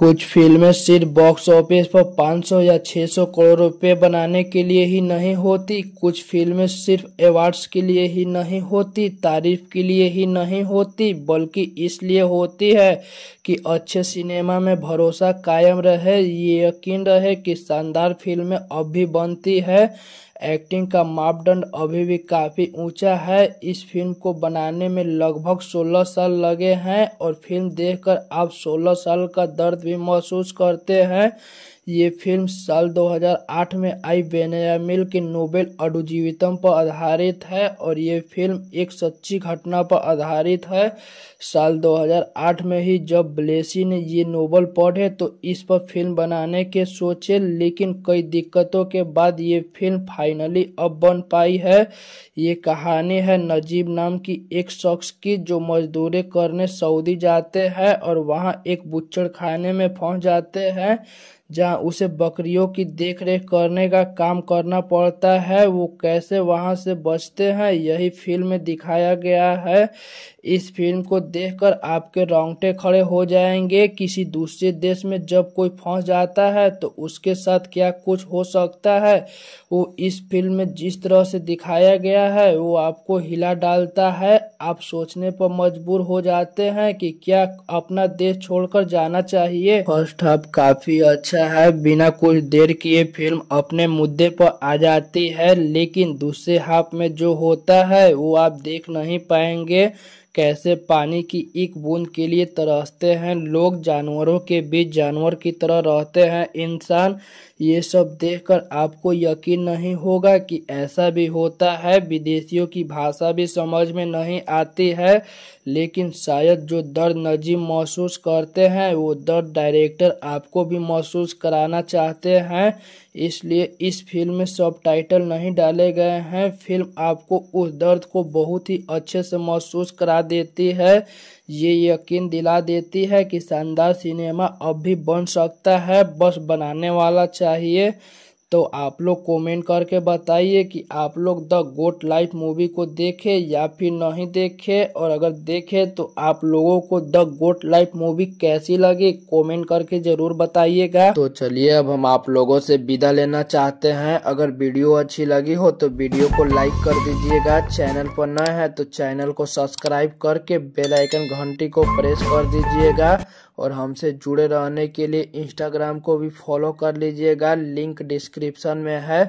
कुछ फिल्में सिर्फ बॉक्स ऑफिस पर 500 या 600 करोड़ रुपए बनाने के लिए ही नहीं होती कुछ फिल्में सिर्फ अवार्ड्स के लिए ही नहीं होती तारीफ के लिए ही नहीं होती बल्कि इसलिए होती है कि अच्छे सिनेमा में भरोसा कायम रहे ये यकीन रहे कि शानदार फिल्में अब भी बनती है एक्टिंग का मापदंड अभी भी काफ़ी ऊंचा है इस फिल्म को बनाने में लगभग 16 साल लगे हैं और फिल्म देखकर आप 16 साल का दर्द भी महसूस करते हैं ये फिल्म साल 2008 में आई बेनयामिल के नोबेल अडुजीवितम पर आधारित है और ये फिल्म एक सच्ची घटना पर आधारित है साल 2008 में ही जब ब्लेसी ने ये नोबल पढ़े तो इस पर फिल्म बनाने के सोचे लेकिन कई दिक्कतों के बाद ये फिल्म फाइनली अब बन पाई है ये कहानी है नजीब नाम की एक शख्स की जो मजदूरी करने सऊदी जाते हैं और वहाँ एक बुच्चड़ खाने में पहुँच जाते हैं जहाँ जहां उसे बकरियों की देखरेख करने का काम करना पड़ता है वो कैसे वहाँ से बचते हैं यही फिल्म में दिखाया गया है इस फिल्म को देखकर आपके रोंगटे खड़े हो जाएंगे किसी दूसरे देश में जब कोई फंस जाता है तो उसके साथ क्या कुछ हो सकता है वो इस फिल्म में जिस तरह से दिखाया गया है वो आपको हिला डालता है आप सोचने पर मजबूर हो जाते हैं कि क्या अपना देश छोड़कर जाना चाहिए फर्स्ट हाफ काफी अच्छा है बिना कुछ देर किए फिल्म अपने मुद्दे पर आ जाती है लेकिन दूसरे हाफ में जो होता है वो आप देख नहीं पाएंगे कैसे पानी की एक बूंद के लिए तरसते हैं लोग जानवरों के बीच जानवर की तरह रहते हैं इंसान ये सब देखकर आपको यकीन नहीं होगा कि ऐसा भी होता है विदेशियों की भाषा भी समझ में नहीं आती है लेकिन शायद जो दर्द नजीम महसूस करते हैं वो दर्द डायरेक्टर आपको भी महसूस कराना चाहते हैं इसलिए इस फिल्म में सब टाइटल नहीं डाले गए हैं फिल्म आपको उस दर्द को बहुत ही अच्छे से महसूस करा देती है ये यकीन दिला देती है कि शानदार सिनेमा अब भी बन सकता है बस बनाने वाला चाहिए तो आप लोग कमेंट करके बताइए कि आप लोग द गोट लाइफ मूवी को देखे या फिर नहीं देखे और अगर देखे तो आप लोगों को द गोट लाइफ मूवी कैसी लगी कमेंट करके जरूर बताइएगा तो चलिए अब हम आप लोगों से विदा लेना चाहते हैं अगर वीडियो अच्छी लगी हो तो वीडियो को लाइक कर दीजिएगा चैनल पर नए हैं तो चैनल को सब्सक्राइब करके बेलाइकन घंटी को प्रेस कर दीजिएगा और हमसे जुड़े रहने के लिए इंस्टाग्राम को भी फॉलो कर लीजिएगा लिंक डिस्क्रिप्शन में है